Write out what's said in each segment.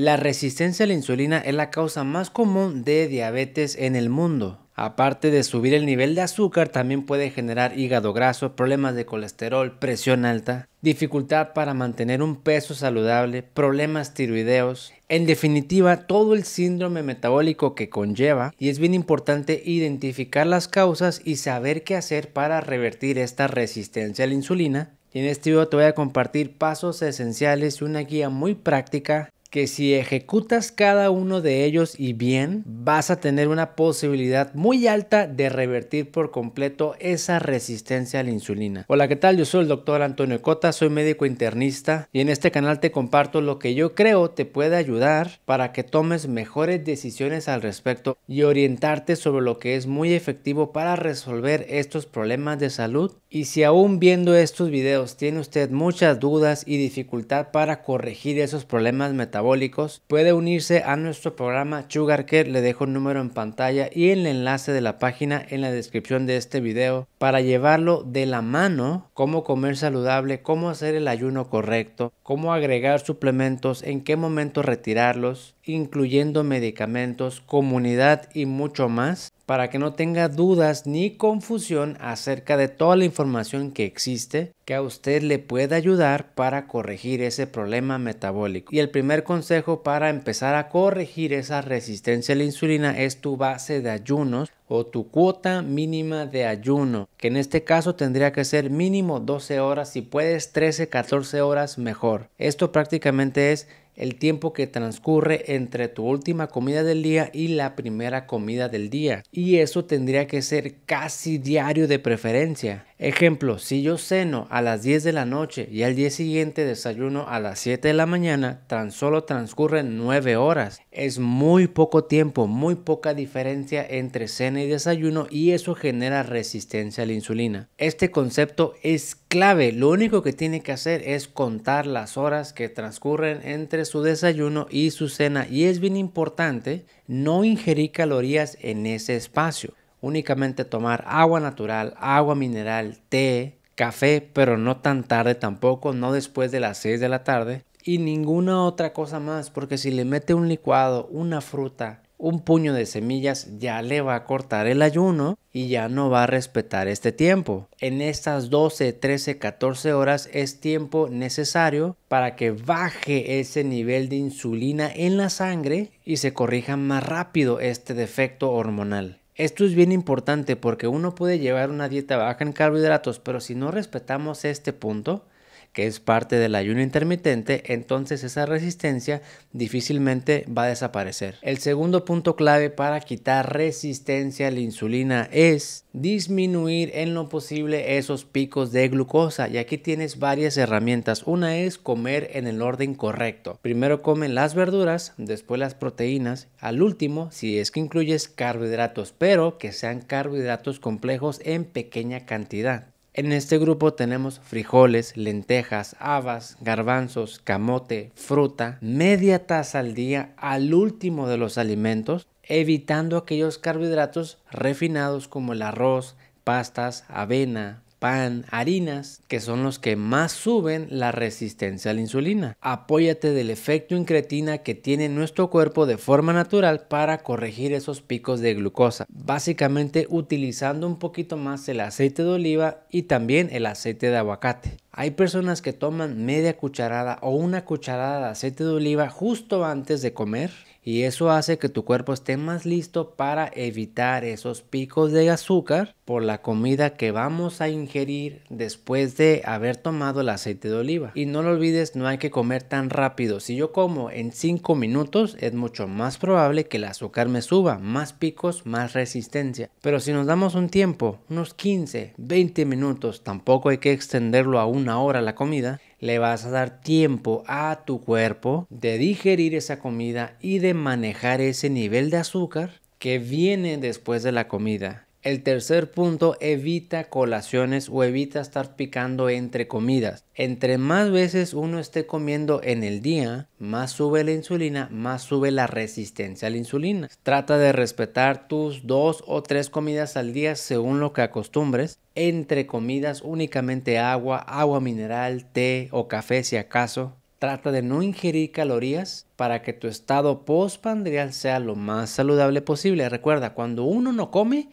La resistencia a la insulina es la causa más común de diabetes en el mundo. Aparte de subir el nivel de azúcar, también puede generar hígado graso, problemas de colesterol, presión alta, dificultad para mantener un peso saludable, problemas tiroideos, en definitiva todo el síndrome metabólico que conlleva y es bien importante identificar las causas y saber qué hacer para revertir esta resistencia a la insulina. Y en este video te voy a compartir pasos esenciales y una guía muy práctica que si ejecutas cada uno de ellos y bien, vas a tener una posibilidad muy alta de revertir por completo esa resistencia a la insulina. Hola, ¿qué tal? Yo soy el doctor Antonio Cota, soy médico internista y en este canal te comparto lo que yo creo te puede ayudar para que tomes mejores decisiones al respecto y orientarte sobre lo que es muy efectivo para resolver estos problemas de salud. Y si aún viendo estos videos tiene usted muchas dudas y dificultad para corregir esos problemas metabólicos, puede unirse a nuestro programa SugarCare, le dejo el número en pantalla y el enlace de la página en la descripción de este video para llevarlo de la mano, cómo comer saludable, cómo hacer el ayuno correcto, cómo agregar suplementos, en qué momento retirarlos, incluyendo medicamentos, comunidad y mucho más, para que no tenga dudas ni confusión acerca de toda la información que existe que a usted le pueda ayudar para corregir ese problema metabólico. Y el primer consejo para empezar a corregir esa resistencia a la insulina es tu base de ayunos o tu cuota mínima de ayuno, que en este caso tendría que ser mínimo 12 horas, si puedes 13, 14 horas mejor. Esto prácticamente es el tiempo que transcurre entre tu última comida del día y la primera comida del día. Y eso tendría que ser casi diario de preferencia. Ejemplo, si yo ceno a las 10 de la noche y al día siguiente desayuno a las 7 de la mañana, tan solo transcurren 9 horas. Es muy poco tiempo, muy poca diferencia entre cena y desayuno y eso genera resistencia a la insulina. Este concepto es clave. Lo único que tiene que hacer es contar las horas que transcurren entre su desayuno y su cena. Y es bien importante no ingerir calorías en ese espacio. Únicamente tomar agua natural, agua mineral, té, café, pero no tan tarde tampoco, no después de las 6 de la tarde. Y ninguna otra cosa más, porque si le mete un licuado, una fruta, un puño de semillas ya le va a cortar el ayuno y ya no va a respetar este tiempo. En estas 12, 13, 14 horas es tiempo necesario para que baje ese nivel de insulina en la sangre y se corrija más rápido este defecto hormonal. Esto es bien importante porque uno puede llevar una dieta baja en carbohidratos, pero si no respetamos este punto, que es parte del ayuno intermitente, entonces esa resistencia difícilmente va a desaparecer. El segundo punto clave para quitar resistencia a la insulina es disminuir en lo posible esos picos de glucosa. Y aquí tienes varias herramientas. Una es comer en el orden correcto. Primero comen las verduras, después las proteínas. Al último, si es que incluyes carbohidratos, pero que sean carbohidratos complejos en pequeña cantidad. En este grupo tenemos frijoles, lentejas, habas, garbanzos, camote, fruta, media taza al día al último de los alimentos, evitando aquellos carbohidratos refinados como el arroz, pastas, avena, pan, harinas, que son los que más suben la resistencia a la insulina. Apóyate del efecto incretina que tiene nuestro cuerpo de forma natural para corregir esos picos de glucosa, básicamente utilizando un poquito más el aceite de oliva y también el aceite de aguacate. Hay personas que toman media cucharada o una cucharada de aceite de oliva justo antes de comer y eso hace que tu cuerpo esté más listo para evitar esos picos de azúcar por la comida que vamos a ingerir después de haber tomado el aceite de oliva. Y no lo olvides, no hay que comer tan rápido. Si yo como en 5 minutos es mucho más probable que el azúcar me suba, más picos, más resistencia. Pero si nos damos un tiempo, unos 15, 20 minutos, tampoco hay que extenderlo a una Ahora hora la comida, le vas a dar tiempo a tu cuerpo de digerir esa comida y de manejar ese nivel de azúcar que viene después de la comida. El tercer punto, evita colaciones o evita estar picando entre comidas. Entre más veces uno esté comiendo en el día, más sube la insulina, más sube la resistencia a la insulina. Trata de respetar tus dos o tres comidas al día según lo que acostumbres. Entre comidas únicamente agua, agua mineral, té o café si acaso. Trata de no ingerir calorías para que tu estado postpandrial sea lo más saludable posible. Recuerda, cuando uno no come,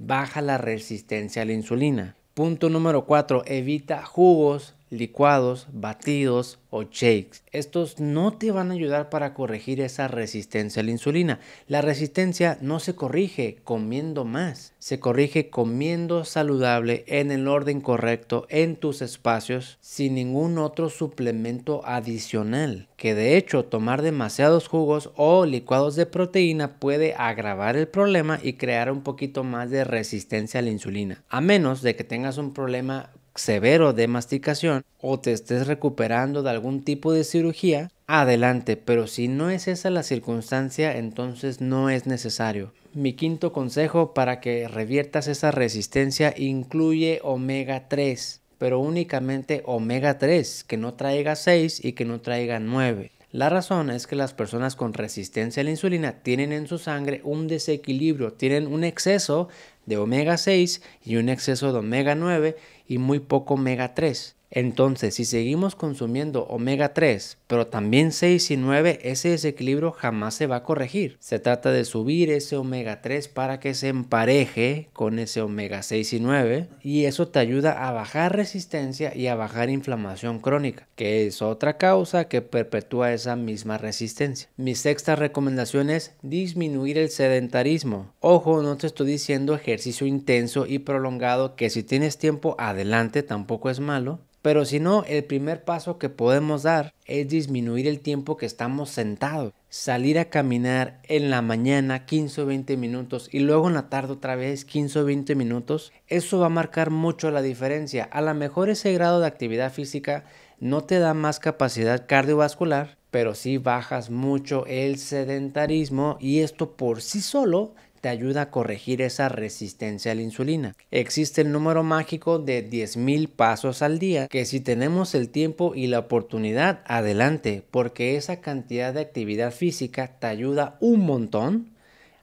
baja la resistencia a la insulina. Punto número 4. Evita jugos licuados, batidos o shakes. Estos no te van a ayudar para corregir esa resistencia a la insulina. La resistencia no se corrige comiendo más, se corrige comiendo saludable en el orden correcto, en tus espacios, sin ningún otro suplemento adicional. Que de hecho tomar demasiados jugos o licuados de proteína puede agravar el problema y crear un poquito más de resistencia a la insulina. A menos de que tengas un problema severo de masticación o te estés recuperando de algún tipo de cirugía, adelante, pero si no es esa la circunstancia, entonces no es necesario. Mi quinto consejo para que reviertas esa resistencia incluye omega 3, pero únicamente omega 3, que no traiga 6 y que no traiga 9. La razón es que las personas con resistencia a la insulina tienen en su sangre un desequilibrio, tienen un exceso de omega 6 y un exceso de omega 9 y muy poco omega 3. Entonces, si seguimos consumiendo omega 3, pero también 6 y 9, ese desequilibrio jamás se va a corregir. Se trata de subir ese omega 3 para que se empareje con ese omega 6 y 9 y eso te ayuda a bajar resistencia y a bajar inflamación crónica, que es otra causa que perpetúa esa misma resistencia. Mi sexta recomendación es disminuir el sedentarismo. Ojo, no te estoy diciendo ejercicio intenso y prolongado que si tienes tiempo adelante tampoco es malo pero si no, el primer paso que podemos dar es disminuir el tiempo que estamos sentados. Salir a caminar en la mañana 15 o 20 minutos y luego en la tarde otra vez 15 o 20 minutos, eso va a marcar mucho la diferencia. A lo mejor ese grado de actividad física no te da más capacidad cardiovascular, pero sí bajas mucho el sedentarismo y esto por sí solo te ayuda a corregir esa resistencia a la insulina. Existe el número mágico de 10.000 pasos al día, que si tenemos el tiempo y la oportunidad, adelante, porque esa cantidad de actividad física te ayuda un montón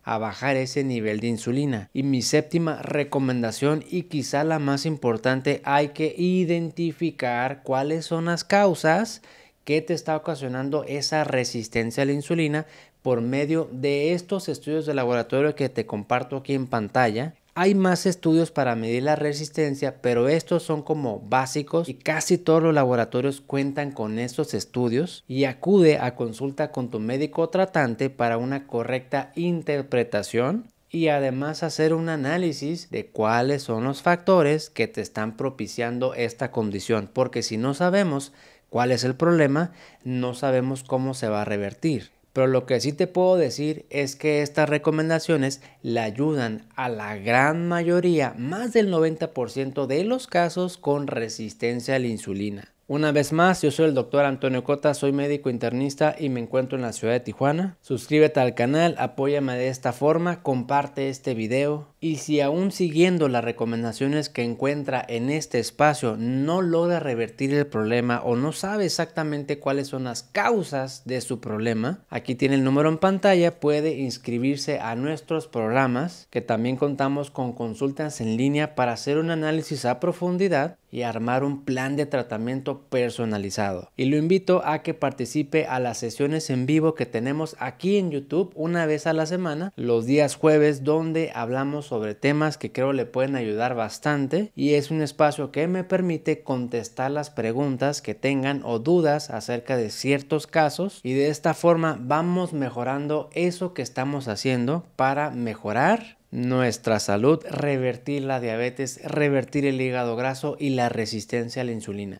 a bajar ese nivel de insulina. Y mi séptima recomendación y quizá la más importante, hay que identificar cuáles son las causas que te está ocasionando esa resistencia a la insulina por medio de estos estudios de laboratorio que te comparto aquí en pantalla. Hay más estudios para medir la resistencia, pero estos son como básicos y casi todos los laboratorios cuentan con estos estudios y acude a consulta con tu médico tratante para una correcta interpretación y además hacer un análisis de cuáles son los factores que te están propiciando esta condición, porque si no sabemos cuál es el problema, no sabemos cómo se va a revertir. Pero lo que sí te puedo decir es que estas recomendaciones le ayudan a la gran mayoría, más del 90% de los casos con resistencia a la insulina. Una vez más, yo soy el doctor Antonio Cota, soy médico internista y me encuentro en la ciudad de Tijuana. Suscríbete al canal, apóyame de esta forma, comparte este video y si aún siguiendo las recomendaciones que encuentra en este espacio no logra revertir el problema o no sabe exactamente cuáles son las causas de su problema, aquí tiene el número en pantalla, puede inscribirse a nuestros programas que también contamos con consultas en línea para hacer un análisis a profundidad y armar un plan de tratamiento personalizado. Y lo invito a que participe a las sesiones en vivo que tenemos aquí en YouTube una vez a la semana, los días jueves, donde hablamos sobre temas que creo le pueden ayudar bastante y es un espacio que me permite contestar las preguntas que tengan o dudas acerca de ciertos casos y de esta forma vamos mejorando eso que estamos haciendo para mejorar nuestra salud, revertir la diabetes, revertir el hígado graso y la resistencia a la insulina.